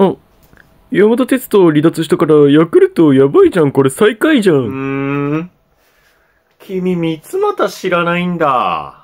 あ、山田鉄道離脱したからヤクルトやばいじゃん、これ最下位じゃん。うーん。君、三つまた知らないんだ。